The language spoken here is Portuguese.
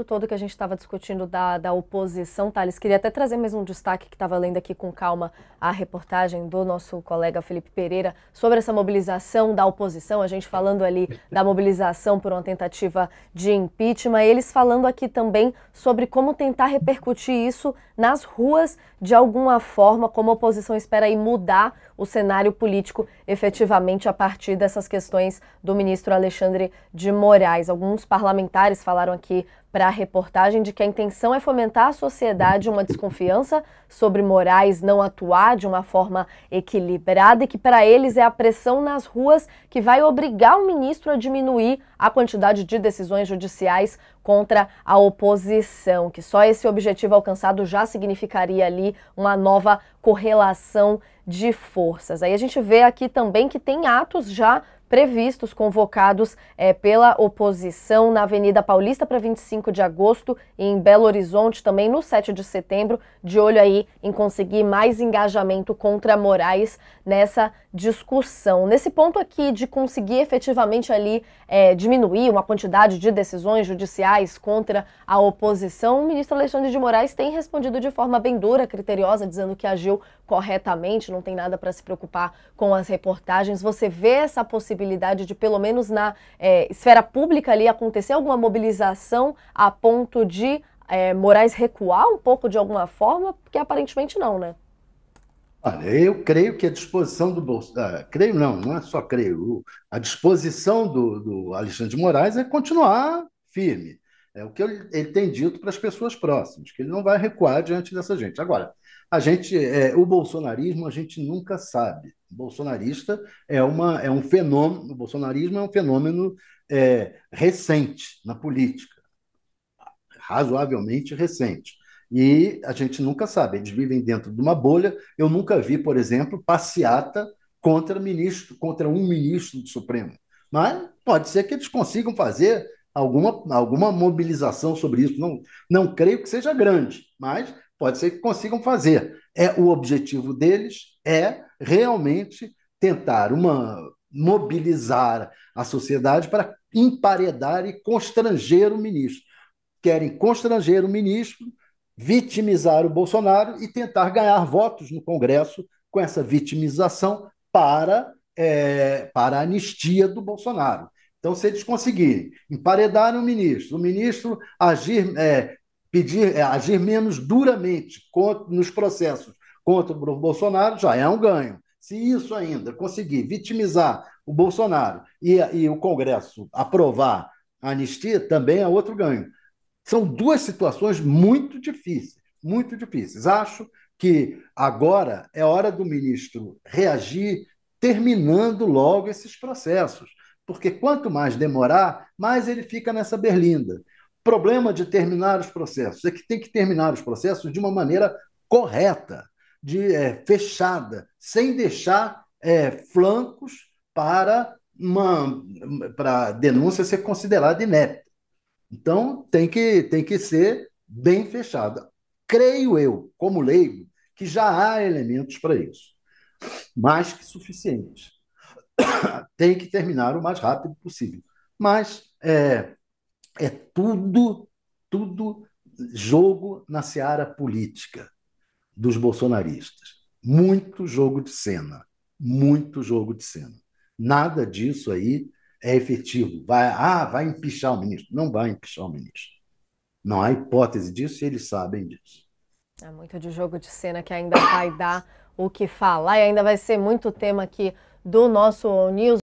contexto todo que a gente estava discutindo da, da oposição, Thales, queria até trazer mais um destaque que estava lendo aqui com calma a reportagem do nosso colega Felipe Pereira sobre essa mobilização da oposição, a gente falando ali da mobilização por uma tentativa de impeachment, eles falando aqui também sobre como tentar repercutir isso nas ruas de alguma forma, como a oposição espera aí mudar o cenário político efetivamente a partir dessas questões do ministro Alexandre de Moraes. Alguns parlamentares falaram aqui para a reportagem de que a intenção é fomentar à sociedade uma desconfiança sobre Moraes não atuar de uma forma equilibrada e que para eles é a pressão nas ruas que vai obrigar o ministro a diminuir a quantidade de decisões judiciais contra a oposição, que só esse objetivo alcançado já significaria ali uma nova correlação de forças. Aí a gente vê aqui também que tem atos já previstos, convocados é, pela oposição na Avenida Paulista para 25 de agosto e em Belo Horizonte também no 7 de setembro, de olho aí em conseguir mais engajamento contra Moraes nessa discussão. Nesse ponto aqui de conseguir efetivamente ali é, diminuir uma quantidade de decisões judiciais contra a oposição, o ministro Alexandre de Moraes tem respondido de forma bem dura, criteriosa, dizendo que agiu corretamente, não não tem nada para se preocupar com as reportagens. Você vê essa possibilidade de, pelo menos na é, esfera pública ali, acontecer alguma mobilização a ponto de é, Moraes recuar um pouco de alguma forma? Porque aparentemente não, né? Olha, eu creio que a disposição do Bolsonaro. Ah, creio não, não é só creio. A disposição do, do Alexandre de Moraes é continuar firme. É o que ele tem dito para as pessoas próximas, que ele não vai recuar diante dessa gente. Agora, a gente, é, o bolsonarismo, a gente nunca sabe. O bolsonarista é, uma, é um fenômeno, o bolsonarismo é um fenômeno é, recente na política, razoavelmente recente. E a gente nunca sabe, eles vivem dentro de uma bolha. Eu nunca vi, por exemplo, passeata contra ministro, contra um ministro do Supremo. Mas pode ser que eles consigam fazer alguma, alguma mobilização sobre isso. Não, não creio que seja grande, mas Pode ser que consigam fazer. É O objetivo deles é realmente tentar uma mobilizar a sociedade para emparedar e constranger o ministro. Querem constranger o ministro, vitimizar o Bolsonaro e tentar ganhar votos no Congresso com essa vitimização para, é, para a anistia do Bolsonaro. Então, se eles conseguirem emparedar o ministro, o ministro agir, é, pedir, é, agir menos duramente contra, nos processos contra o Bolsonaro já é um ganho. Se isso ainda conseguir vitimizar o Bolsonaro e, e o Congresso aprovar a anistia, também é outro ganho. São duas situações muito difíceis, muito difíceis. Acho que agora é hora do ministro reagir, terminando logo esses processos, porque quanto mais demorar, mais ele fica nessa berlinda problema de terminar os processos é que tem que terminar os processos de uma maneira correta, de é, fechada, sem deixar é, flancos para uma para denúncia ser considerada inepta. Então tem que tem que ser bem fechada. Creio eu, como leigo, que já há elementos para isso, mais que suficientes. tem que terminar o mais rápido possível. Mas é, é tudo, tudo jogo na seara política dos bolsonaristas. Muito jogo de cena, muito jogo de cena. Nada disso aí é efetivo. Vai, ah, vai empichar o ministro. Não vai empichar o ministro. Não há hipótese disso e eles sabem disso. É muito de jogo de cena que ainda vai dar o que falar e ainda vai ser muito tema aqui do nosso News.